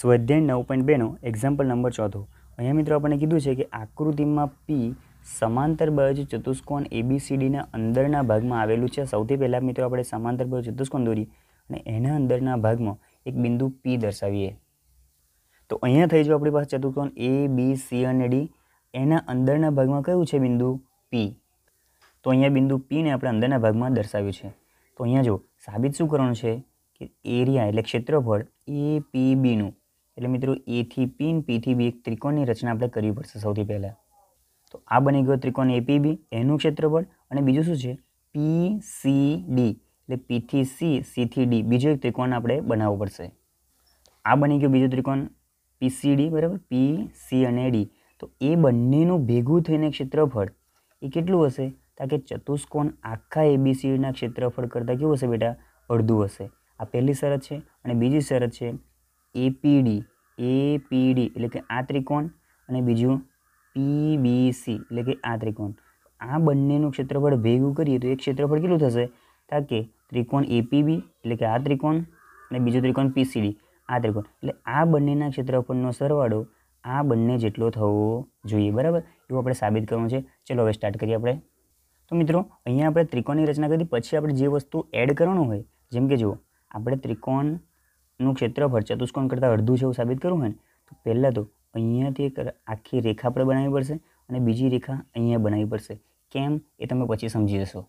સ્વાધ્યાય નવ પોઈન્ટ બેનો એક્ઝામ્પલ નંબર ચોથો અહીંયા મિત્રો આપણને કીધું છે કે આકૃતિમાં પી સમાંતર બાજુ ચતુષ્કોણ એબીસીડીના અંદરના ભાગમાં આવેલું છે સૌથી પહેલાં મિત્રો આપણે સમાંતર બાજુ ચતુષ્કોણ દોરીએ અને એના અંદરના ભાગમાં એક બિંદુ પી દર્શાવીએ તો અહીંયા થઈ જવું આપણી પાસે ચતુષ્કોણ એ બી સી અને ડી એના અંદરના ભાગમાં કયું છે બિંદુ પી તો અહીંયા બિંદુ પીને આપણે અંદરના ભાગમાં દર્શાવ્યું છે તો અહીંયા જો સાબિત શું કરવાનું છે કે એરિયા એટલે ક્ષેત્રફળ એ પી બીનું એટલે મિત્રો એથી પિન પીથી બી એક ત્રિકોણની રચના આપણે કરવી પડશે સૌથી પહેલાં તો આ બની ગયો ત્રિકોણ એપીબી એનું ક્ષેત્રફળ અને બીજું શું છે પી સી ડી એટલે પીથી સી સીથી ડી બીજો એક ત્રિકોણ આપણે બનાવવો પડશે આ બની ગયો બીજો ત્રિકોણ પીસીડી બરાબર પી સી અને ડી તો એ બંનેનું ભેગું થઈને ક્ષેત્રફળ એ કેટલું હશે કારણ કે ચતુષ્કોણ આખા એબીસીડીના ક્ષેત્રફળ કરતાં કેવું હશે બેટા અડધું હશે આ પહેલી શરત છે અને બીજી શરત છે એપીડી એપીડી એટલે કે આ ત્રિકોણ અને બીજું પીબીસી એટલે કે આ ત્રિકોણ આ બંનેનું ક્ષેત્રફળ ભેગું કરીએ તો એ ક્ષેત્રફળ કેટલું થશે તા કે ત્રિકોણ એપીબી એટલે કે આ ત્રિકોણ અને બીજું ત્રિકોણ પીસીડી આ ત્રિકોણ એટલે આ બંનેના ક્ષેત્રફળનો સરવાળો આ બંને જેટલો થવો જોઈએ બરાબર એવું આપણે સાબિત કરવું છે ચલો હવે સ્ટાર્ટ કરીએ આપણે તો મિત્રો અહીંયા આપણે ત્રિકોણની રચના કરી પછી આપણે જે વસ્તુ એડ કરવાનું હોય જેમ કે જુઓ આપણે ત્રિકોણ નું ક્ષેત્રફળ ચતુષ્કોણ કરતાં અડધું છે એવું સાબિત કરવું હોય ને તો પહેલાં તો અહીંયાથી એક આખી રેખા આપણે બનાવવી પડશે અને બીજી રેખા અહીંયા બનાવવી પડશે કેમ એ તમે પછી સમજી જશો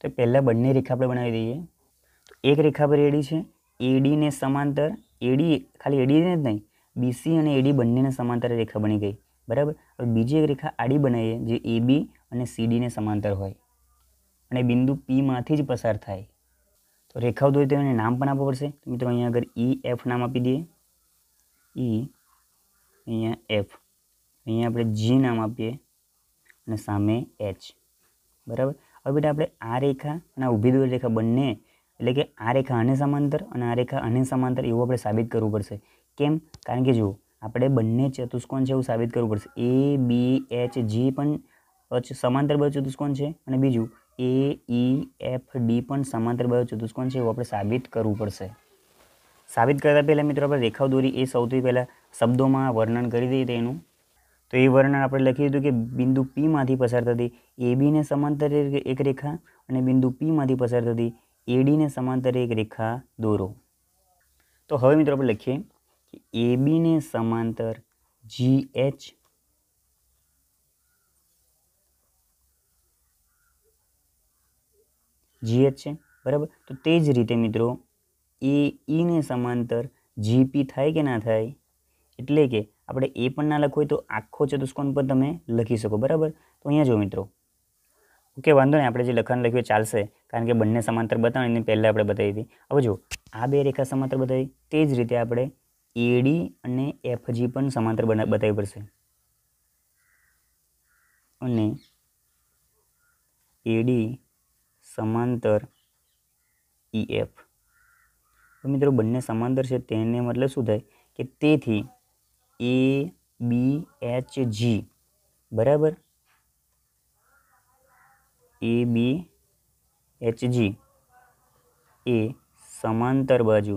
તો પહેલાં બંને રેખા આપણે બનાવી દઈએ તો એક રેખા પર એડી છે એડીને સમાંતર એડી ખાલી એડીને જ નહીં બીસી અને એડી બંનેને સમાંતર રેખા બની ગઈ બરાબર હવે બીજી એક રેખા આડી બનાવીએ જે એબી અને સીડીને સમાંતર હોય અને બિંદુ પીમાંથી જ પસાર થાય રેખાઓ દોરી તેને નામ પણ આપવું પડશે તો મિત્રો અહીંયા આગળ ઈ e, એફ નામ આપી દઈએ ઈ e, અહીંયા એફ અહીંયા આપણે જી નામ આપીએ અને સામે એચ બરાબર હવે બેટા આપણે આ રેખા અને આ ઊભી દોરી રેખા બંને એટલે કે આ રેખા આને સમાંતર અને આ રેખા આને સમાંતર એવું આપણે સાબિત કરવું પડશે કેમ કારણ કે જુઓ આપણે બંને ચતુષ્કોણ છે એવું સાબિત કરવું પડશે એ બી એચ જી પણ સમાંતર બે ચતુષ્કોણ છે અને બીજું એ ઈ એફ ડી પણ સમાંતર બાજુ ચતુષ્કોણ છે એવું આપણે સાબિત કરવું પડશે સાબિત કરતાં પહેલાં મિત્રો આપણે રેખાઓ દોરી એ સૌથી પહેલાં શબ્દોમાં વર્ણન કરી દઈએ તેનું તો એ વર્ણન આપણે લખી દીધું કે બિંદુ પીમાંથી પસાર થતી એ બીને સમાંતર એક રેખા અને બિંદુ પીમાંથી પસાર થતી એડીને સમાંતર એક રેખા દોરો તો હવે મિત્રો આપણે લખીએ કે એ બીને સમાંતર જી એચ જીએચ છે બરાબર તો તે જ રીતે મિત્રો એ ઈને સમાંતર જીપી થાય કે ના થાય એટલે કે આપણે એ પણ ના લખવું હોય તો આખો ચતુષ્કોણ પણ તમે લખી શકો બરાબર તો અહીંયા જો મિત્રો ઓકે વાંધો નહીં આપણે જે લખાણ લખ્યું ચાલશે કારણ કે બંને સમાંતર બતાવીને પહેલાં આપણે બતાવી હતી હવે જો આ બે રેખા સમાંતર બતાવી તે જ રીતે આપણે એડી અને એફજી પણ સમાંતર બતાવવી પડશે અને એડી સમાંતર ઈએફ e તો મિત્રો બંને સમાંતર છે તેને મતલબ શું થાય કે તેથી એ બી એચ જી બરાબર એ બી એચ જી એ સમાંતર બાજુ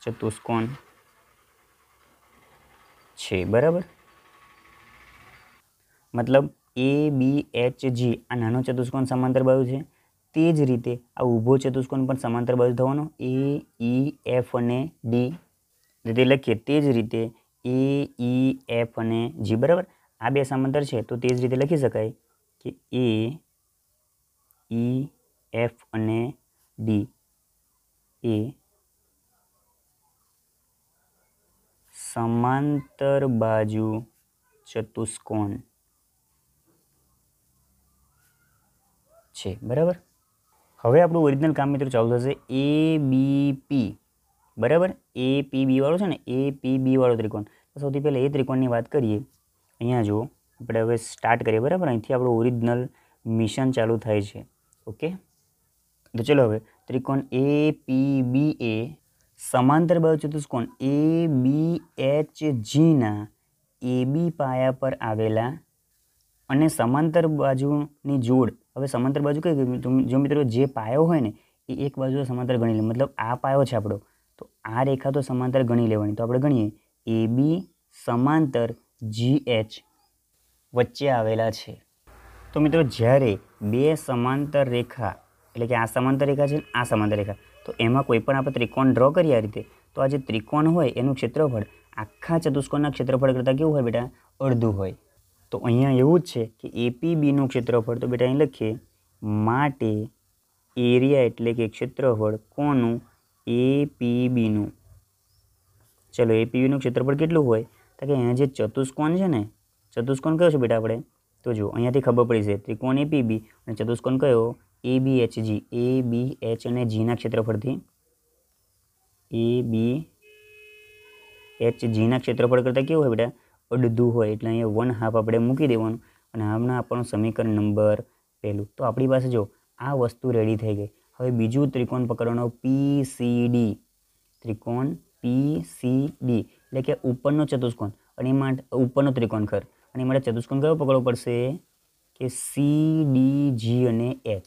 ચતુષ્કોણ છે બરાબર મતલબ એ બી એચ જી આ નાનો ચતુષ્કોણ સમાંતર બાજુ છે તે જ રીતે આ ઊભો ચતુષ્કોણ પણ સમાંતર બાજુ થવાનો એ ઈ એફ અને ડી રીતે લખીએ તે જ રીતે એ ઈ એફ અને જી બરાબર આ બે સમાંતર છે તો તે જ રીતે લખી શકાય કે એ ઈ એફ અને ડી એ સમાંતર બાજુ ચતુષ્કોણ છે બરાબર હવે આપણું ઓરિજિનલ કામ મિત્રો ચાલુ થશે એ બી પી બરાબર એ પી બીવાળો છે ને એ પી બીવાળો ત્રિકોણ તો સૌથી પહેલાં એ ત્રિકોણની વાત કરીએ અહીંયા જુઓ આપણે હવે સ્ટાર્ટ કરીએ બરાબર અહીંથી આપણું ઓરિજિનલ મિશન ચાલુ થાય છે ઓકે તો ચલો હવે ત્રિકોણ એ પી બી એ સમાંતર બાજુ ચતુષ્કોણ એ બી એચ જીના એ બી પાયા પર આવેલા અને સમાંતર બાજુની જોડ હવે સમાંતર બાજુ કઈ જો મિત્રો જે પાયો હોય ને એ એક બાજુ સમાંતર ગણી લે મતલબ આ પાયો છે આપણો તો આ રેખા તો સમાંતર ગણી લેવાની તો આપણે ગણીએ એ બી સમાંતર જી એચ વચ્ચે આવેલા છે તો મિત્રો જ્યારે બે સમાંતર રેખા એટલે કે આ સમાંતર રેખા છે આ સમાંતર રેખા તો એમાં કોઈ પણ આપણે ત્રિકોણ ડ્રો કરીએ આ રીતે તો આ જે ત્રિકોણ હોય એનું ક્ષેત્રફળ આખા ચતુષ્કોણના ક્ષેત્રફળ કરતાં કેવું હોય બેટા અડધું હોય તો અહીંયા એવું જ છે કે એપીબીનું ક્ષેત્રફળ તો બેટા અહીં લખીએ માટે એરિયા એટલે કે ક્ષેત્રફળ કોનું એપીબીનું ચલો એપીબીનું ક્ષેત્રફળ કેટલું હોય તો કે અહીંયા જે ચતુષ્કોણ છે ને ચતુષ્કોણ કયો છે બેટા આપણે તો જુઓ અહીંયાથી ખબર પડી છે ત્રિકોણ એપીબી અને ચતુષ્કોણ કયો એ બી એચ જી એ બી એચ અને જીના ક્ષેત્રફળથી એ બી એચ જીના ક્ષેત્રફળ કરતાં કેવું હોય બેટા અડધું હોય એટલે અહીંયા વન હાફ આપણે મૂકી દેવાનું અને હમણાં આપણું સમીકરણ નંબર પહેલું તો આપણી પાસે જો આ વસ્તુ રેડી થઈ ગઈ હવે બીજું ત્રિકોણ પકડવાનો પી સી ડી ત્રિકોણ પી સી ડી એટલે કે ઉપરનો ચતુષ્કોણ અને એ માટે ઉપરનો ત્રિકોણ ખર અને એ માટે ચતુષ્કોણ કયો પકડવો પડશે કે સી ડી જી અને એચ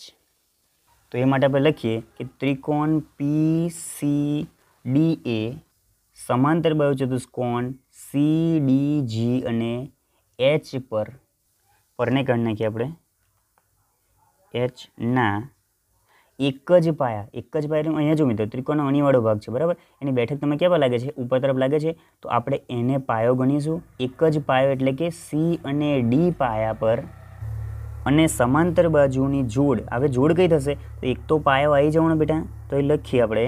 તો એ માટે આપણે લખીએ કે ત્રિકોણ પી સી ડી એ સમાંતર બાજુ ચતુષ્કોણ સી ડી જી અને એચ પર પરને કાઢી નાખીએ આપણે એચ ના એક જ પાયા એક જ પાયા અહીંયા જો મિત્રો ત્રિકોણનો અણીવાળો ભાગ છે બરાબર એની બેઠક તમે કેવા લાગે છે ઉપર તરફ લાગે છે તો આપણે એને પાયો ગણીશું એક જ પાયો એટલે કે સી અને ડી પાયા પર અને સમાંતર બાજુની જોડ હવે જોડ કઈ થશે તો એક તો પાયો આવી જવાનો બેટા તો એ લખીએ આપણે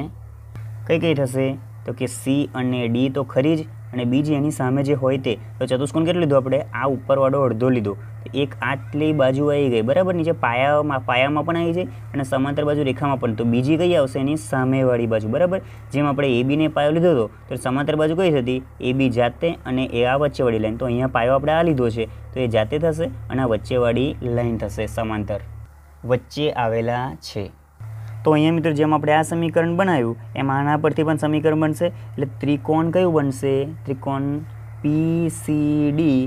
કઈ કઈ થશે તો કે સી અને ડી તો ખરી જ અને બીજી એની સામે જે હોય તે તો ચતુષ્કોણ કેટલું લીધું આપણે આ ઉપરવાળો અડધો લીધો તો એક આટલી બાજુ આવી ગઈ બરાબર નીચે પાયામાં પાયામાં પણ આવી જાય અને સમાંતર બાજુ રેખામાં પણ તો બીજી કઈ આવશે એની સામેવાળી બાજુ બરાબર જેમ આપણે એબીને પાયો લીધો હતો તો સમાંતર બાજુ કઈ હતી એબી જાતે અને એ આ વચ્ચેવાળી લાઈન તો અહીંયા પાયો આપણે આ લીધો છે તો એ જાતે થશે અને આ વચ્ચેવાળી લાઈન થશે સમાંતર વચ્ચે આવેલા છે તો અહીંયા મિત્રો જેમ આપણે આ સમીકરણ બનાવ્યું એમાં આના પરથી પણ સમીકરણ બનશે એટલે ત્રિકોણ કયું બનશે ત્રિકોણ P C D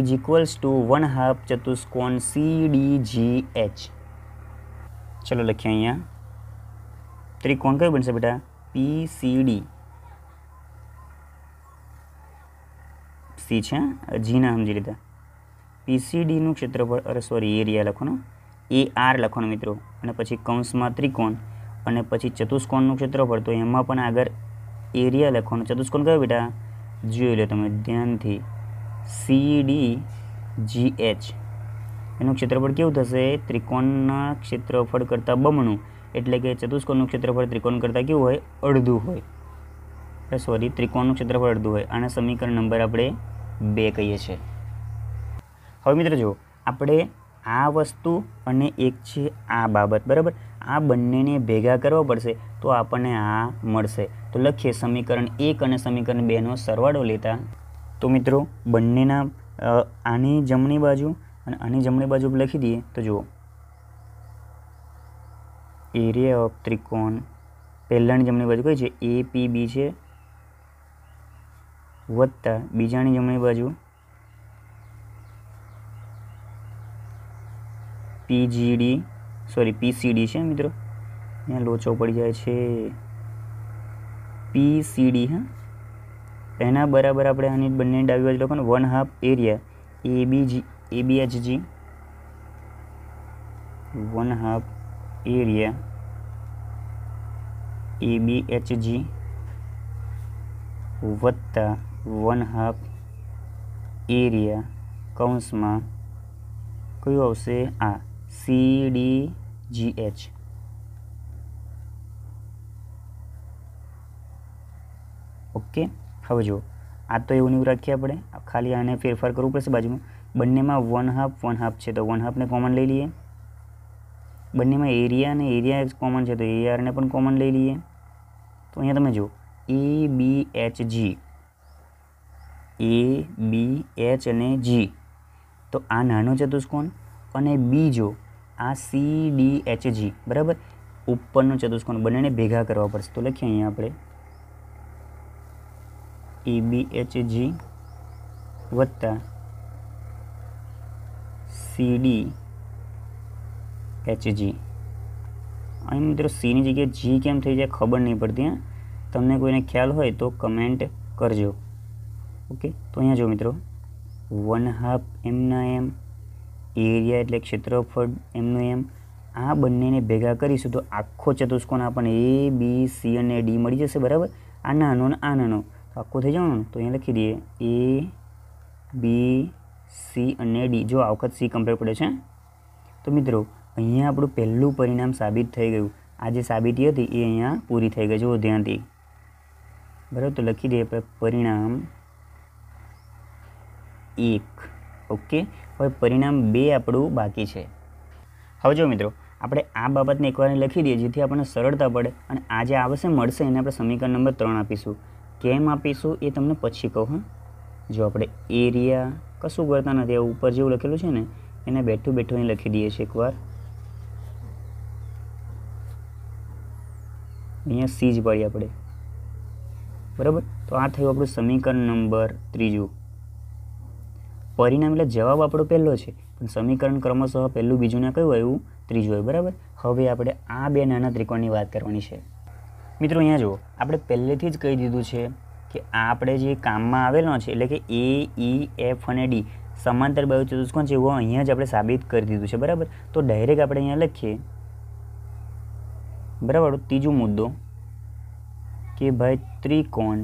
is equals to one half ચતુષ્કોણ સી ડી જી એચ ચલો લખીએ અહીંયા ત્રિકોણ કયું બનશે બેટા પી સી ડી સી છે જીના સમજી લીધા પીસીડીનું ક્ષેત્રફળ અરે સોરી એરિયા લખો ને એ આર લખવાનું મિત્રો અને પછી કૌંસમાં ત્રિકોણ અને પછી ચતુષ્કોણનું ક્ષેત્રફળ તો એમાં પણ આગળ એરિયા લખવાનું ચતુષ્કોણ કયો બેટા જોઈ લો તમે ધ્યાનથી સી ડી જી એચ એનું ક્ષેત્રફળ કેવું થશે ત્રિકોણના ક્ષેત્રફળ કરતાં બમણું એટલે કે ચતુષ્કોણનું ક્ષેત્રફળ ત્રિકોણ કરતાં કેવું હોય અડધું હોય સોરી ત્રિકોણનું ક્ષેત્રફળ અડધું હોય આના સમીકરણ નંબર આપણે બે કહીએ છીએ હવે મિત્ર જો આપણે આ વસ્તુ અને એક છે આ બાબત બરાબર આ બંનેને ભેગા કરવા પડશે તો આપણને આ મળશે તો લખીએ સમીકરણ એક અને સમીકરણ બેનો સરવાળો લેતા તો મિત્રો બંનેના આની જમણી બાજુ અને આની જમણી બાજુ લખી દઈએ તો જુઓ એરિયા ઓફ ત્રિકોણ પહેલાંની જમણી બાજુ કઈ છે એ પી બી છે વત્તા બીજાની જમણી બાજુ pgd सॉरी pcd છે મિત્રો અહીં લોચો પડી જાય છે pcd હ એના બરાબર આપણે આની બંને ડાયાગ્રામ લો પણ 1/2 area abg abh g 1/2 area abh g + 1/2 area કૌંસમાં qoce a C D G H okay હવે જો આ તો એવું એવું રાખીએ આપણે ખાલી આને ફેરફાર કરવું પડશે બાજુમાં બંનેમાં વન હાફ વન હાફ છે તો વન હાફને કોમન લઈ લઈએ બંનેમાં એરિયા અને એરિયા કોમન છે તો એઆરને પણ કોમન લઈ લઈએ તો અહીંયા તમે જુઓ એ બી એચ જી એ બી એચ અને જી તો આ નાનો ચતુષ્કોણ અને બીજો આ સી ડી એચ જી બરાબર ઉપરનો ચતુષ્કોણ બંનેને ભેગા કરવા પડશે તો લખીએ અહીંયા આપણે એ બી એચ જી વત્તા સી ડી એચ જી અહીં મિત્રો સીની જગ્યાએ જી કેમ થઈ જાય ખબર નહીં પડતી તમને કોઈને ખ્યાલ હોય તો કમેન્ટ કરજો ઓકે તો અહીંયા જો મિત્રો વન હાફ એમના એમ એરિયા એટલે ક્ષેત્રફળ એમનું એમ આ બંનેને ભેગા કરીશું તો આખો ચતુષ્કોણ આપણને એ બી સી અને ડી મળી જશે બરાબર આ નાનો ને આ નાનો તો આખો થઈ જવાનું તો અહીંયા લખી દઈએ એ બી સી અને ડી જો આ વખત સી કમ્પ્લીટ પડે છે તો મિત્રો અહીંયા આપણું પહેલું પરિણામ સાબિત થઈ ગયું આ જે સાબિતી હતી એ અહીંયા પૂરી થઈ ગઈ જુઓ ધ્યાનથી બરાબર તો લખી દઈએ પરિણામ એક ઓકે હવે પરિણામ બે આપણું બાકી છે હવે જો મિત્રો આપણે આ બાબતને એકવાર લખી દઈએ જેથી આપણને સરળતા પડે અને આ જે આવશે મળશે એને આપણે સમીકરણ નંબર ત્રણ આપીશું કેમ આપીશું એ તમને પછી કહું જો આપણે એરિયા કશું કરતા નથી આ ઉપર જેવું લખેલું છે ને એને બેઠું બેઠું અહીં લખી દઈએ છીએ એકવાર અહીંયા સી જ પડી આપણે બરાબર તો આ થયું આપણું સમીકરણ નંબર ત્રીજું પરિણામ એટલે જવાબ આપણો પહેલો છે પણ સમીકરણ ક્રમશઃ પહેલું બીજું ના કયું આવ્યું ત્રીજું આવ્યું બરાબર હવે આપણે આ બે નાના ત્રિકોણની વાત કરવાની છે મિત્રો અહીંયા જુઓ આપણે પહેલેથી જ કહી દીધું છે કે આ આપણે જે કામમાં આવેલો છે એટલે કે એ ઈ એફ અને ડી સમાંતર બાજુ ચતુષ્કોણ છે એવું અહીંયા જ આપણે સાબિત કરી દીધું છે બરાબર તો ડાયરેક્ટ આપણે અહીંયા લખીએ બરાબર ત્રીજો મુદ્દો કે ભાઈ ત્રિકોણ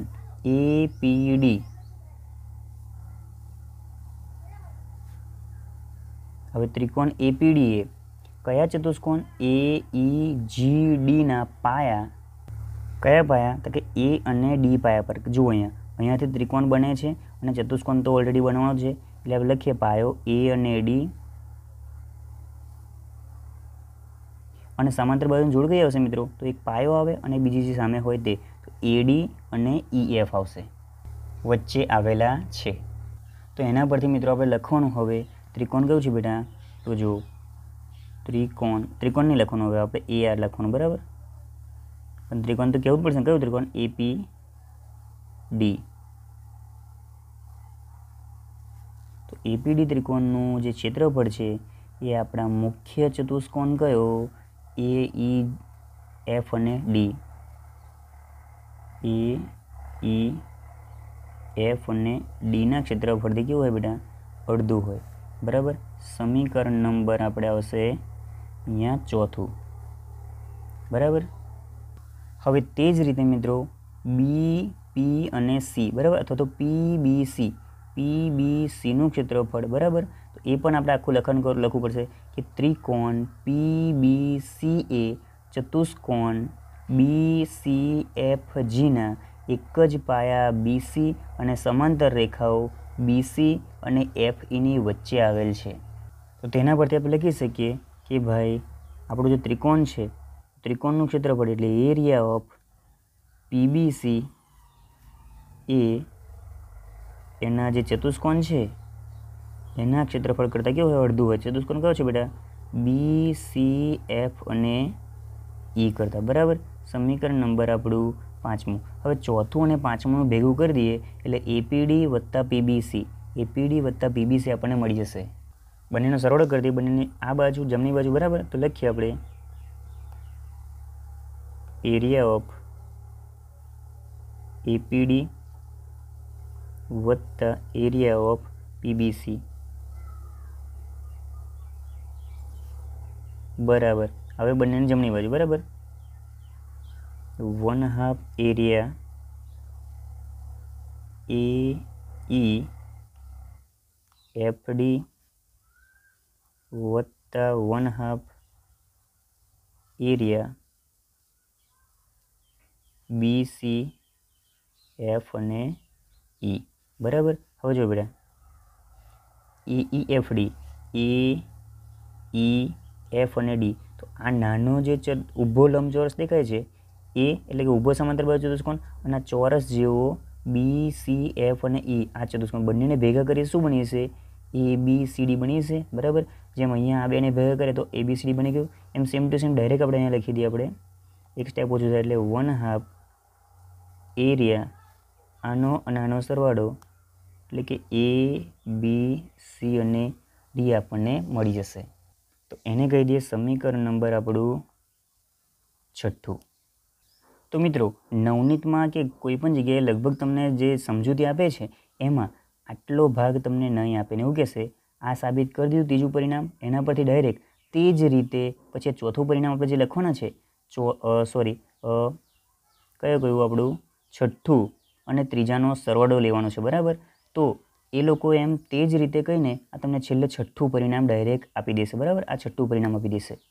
એ પી ડી હવે ત્રિકોણ એપીડી એ કયા ચતુષ્કોણ એ ઈ જી ડીના પાયા કયા પાયા તો કે એ અને ડી પાયા પર જુઓ અહીંયા અહીંયાથી ત્રિકોણ બને છે અને ચતુષ્કોણ તો ઓલરેડી બનવાનો છે એટલે આપણે લખીએ પાયો એ અને ડી અને સમાંતર બાજુ જોડ કઈ આવશે મિત્રો તો એક પાયો આવે અને બીજી જે સામે હોય તે એડી અને ઈ e એફ આવશે વચ્ચે આવેલા છે તો એના પરથી મિત્રો આપણે લખવાનું હવે ત્રિકોણ કેવું છે બેટા તો જો ત્રિકોણ ત્રિકોણ નહીં લખવાનું હવે આપણે એ આર લખવાનું બરાબર પણ ત્રિકોણ તો કેવું પડશે કયું ત્રિકોણ એપી ડી તો એપીડી ત્રિકોણનું જે ક્ષેત્રફળ છે એ આપણા મુખ્ય ચતુષ્કોણ કયો એ ઈ એફ અને ડી એ ઈ એફ અને ડીના ક્ષેત્રફળથી કેવું હોય બેટા અડધું હોય બરાબર સમીકરણ નંબર આપણે આવશે અહીંયા ચોથું બરાબર હવે તે જ રીતે મિત્રો બી પી અને સી બરાબર અથવા તો પી બી સી પી બી સીનું ક્ષેત્રફળ બરાબર તો એ પણ આપણે આખું લખન લખવું પડશે કે ત્રિકોણ પી બી સી એ ચતુષ્કોણ બી સી એફ જીના એક જ પાયા બીસી અને સમાંતર રેખાઓ બીસી અને એફ ઈની e વચ્ચે આવેલ છે તો તેના પરથી આપણે લખી શકીએ કે ભાઈ આપણું જે ત્રિકોણ છે ત્રિકોણનું ક્ષેત્રફળ એટલે એરિયા ઓફ પીબીસી એ એના જે ચતુષ્કોણ છે એના ક્ષેત્રફળ કરતાં કેવું હોય અડધું હોય ચતુષ્કોણ કયો છે બેટા બી સી એફ અને ઈ e કરતાં બરાબર સમીકરણ નંબર આપણું પાંચમું હવે ચોથું અને પાંચમું ભેગું કરી દઈએ એટલે એપીડી વત્તા પીબીસી એપીડી વત્તા પીબીસી આપણને મળી જશે બંનેનો સરવાળો કરી દઈએ બંનેની આ બાજુ જમણી બાજુ બરાબર તો લખીએ આપણે એરિયા ઓફ એપીડી વત્તા એરિયા ઓફ પીબીસી બરાબર હવે બંનેની જમણી બાજુ બરાબર one half area A E F D વત્તા one half area B C F અને ઈ e. બરાબર હવે જો બેટા E E F D A E F અને ડી તો આ નાનો જે ઊભો લંબચોરસ દેખાય છે એ એટલે કે ઊભો સમાંતર બાજુ ચતુષ્કોણ અને આ ચોરસ જેવો બી સી એફ અને ઈ e આ ચતુષ્કોણ બંનેને ભેગા કરીએ શું બની જશે એ બી સી ડી બની જશે બરાબર જેમ અહીંયા આ બેને ભેગા કરીએ તો એ બી સી ડી બની ગયું એમ સેમ ટુ સેમ ડાયરેક્ટ આપણે અહીંયા લખી દઈએ આપણે એક સ્ટેપ ઓછું થાય એટલે વન હાફ એરિયા આનો અને આનો સરવાળો એટલે કે એ બી સી અને ડી આપણને મળી જશે તો એને કહી દઈએ સમીકરણ નંબર આપણું છઠ્ઠું તો મિત્રો નવનીતમાં કે કોઈપણ જગ્યાએ લગભગ તમને જે સમજૂતી આપે છે એમાં આટલો ભાગ તમને નહીં આપે ને એવું કહેશે આ સાબિત કરી દીધું ત્રીજું પરિણામ એના પરથી ડાયરેક્ટ તે જ રીતે પછી ચોથું પરિણામ આપણે જે લખવાના છે ચો સોરી કયું કયું આપણું છઠ્ઠું અને ત્રીજાનો સરવાળો લેવાનો છે બરાબર તો એ લોકો એમ તે જ રીતે કહીને આ તમને છેલ્લે છઠ્ઠું પરિણામ ડાયરેક્ટ આપી દેશે બરાબર આ છઠ્ઠું પરિણામ આપી દેશે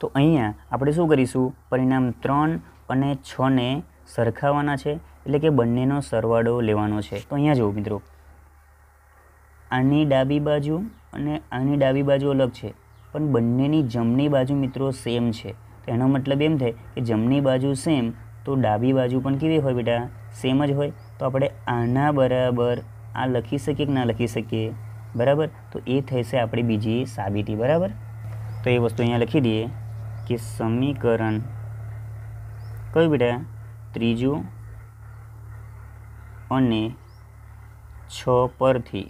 તો અહીંયા આપણે શું કરીશું પરિણામ ત્રણ અને છને સરખાવવાના છે એટલે કે બંનેનો સરવાળો લેવાનો છે તો અહીંયા જુઓ મિત્રો આની ડાબી બાજુ અને આની ડાબી બાજુ અલગ છે પણ બંનેની જમણી બાજુ મિત્રો સેમ છે તો એનો મતલબ એમ થાય કે જમણી બાજુ સેમ તો ડાબી બાજુ પણ કેવી હોય બેટા સેમ જ હોય તો આપણે આના બરાબર આ લખી શકીએ કે ના લખી શકીએ બરાબર તો એ થશે આપણી બીજી સાબિતી બરાબર તો એ વસ્તુ અહીંયા લખી દઈએ કે સમીકરણ કયું બેટા ત્રીજું અને છ પરથી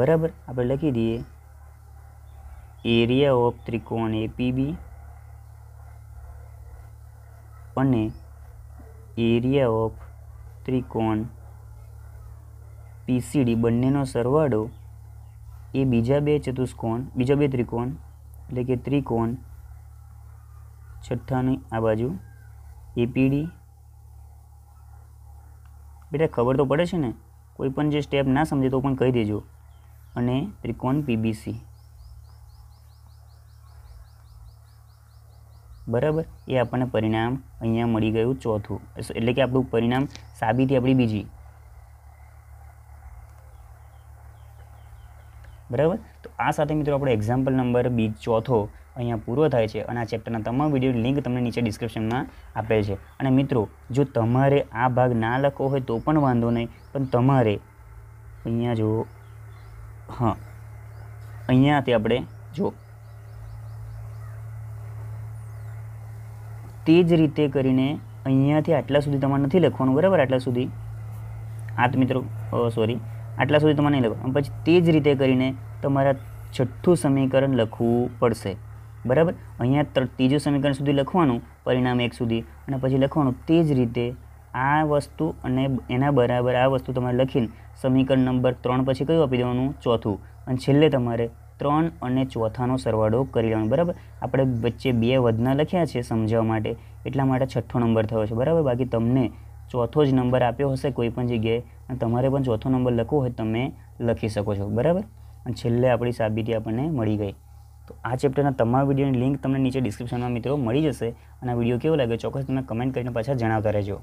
બરાબર આપણે લખી દઈએ એરિયા ઓફ ત્રિકોણ એપીબી અને એરિયા ઓફ ત્રિકોણ પીસીડી બંનેનો સરવાળો એ બીજા બે ચતુષ્કોણ બીજા બે ત્રિકોણ એટલે કે ત્રિકોણ છઠ્ઠાની આ બાજુ એપીડી બેટા ખબર તો પડે છે ને કોઈ પણ જે સ્ટેપ ના સમજે તો પણ કહી દેજો અને ત્રિકોણ પીબીસી બરાબર એ આપણને પરિણામ અહીંયા મળી ગયું ચોથું એટલે કે આપણું પરિણામ સાબિતી આપણી બીજી બરાબર તો આ સાથે મિત્રો આપણો એક્ઝામ્પલ નંબર બી ચોથો અહીંયા પૂરો થાય છે અને આ ચેપ્ટરના તમામ વિડીયો લિંક તમને નીચે ડિસ્ક્રિપ્શનમાં આપેલ છે અને મિત્રો જો તમારે આ ભાગ ના લખવો હોય તો પણ વાંધો નહીં પણ તમારે અહીંયા જો હા અહીંયાથી આપણે જો તે જ રીતે કરીને અહીંયાથી આટલા સુધી તમારે નથી લખવાનું બરાબર આટલા સુધી આ મિત્રો સોરી આટલા સુધી તમારે નહીં લખવાનું પછી તે જ રીતે કરીને તમારા છઠ્ઠું સમીકરણ લખવું પડશે બરાબર અહીંયા ત્ર ત્રીજું સમીકરણ સુધી લખવાનું પરિણામ એક સુધી અને પછી લખવાનું તે જ રીતે આ વસ્તુ અને એના બરાબર આ વસ્તુ તમારે લખીને સમીકરણ નંબર ત્રણ પછી કયું આપી દેવાનું ચોથું અને છેલ્લે તમારે ત્રણ અને ચોથાનો સરવાળો કરી લેવાનો બરાબર આપણે વચ્ચે બે વધના લખ્યા છે સમજાવવા માટે એટલા માટે છઠ્ઠો નંબર થયો છે બરાબર બાકી તમને ચોથો જ નંબર આપ્યો હશે કોઈ પણ જગ્યાએ તમારે પણ ચોથો નંબર લખવો હોય તમે લખી શકો છો બરાબર અને છેલ્લે આપણી સાબિતી આપણને મળી ગઈ તો આ ચેપ્ટરના તમામ વિડીયોની લિંક તમને નીચે ડિસ્ક્રિપ્શનમાં મિત્રો મળી જશે અને આ વિડીયો કેવો લાગ્યો ચોક્કસ તમે કમેન્ટ કરીને પાછા જણાવતા રહેજો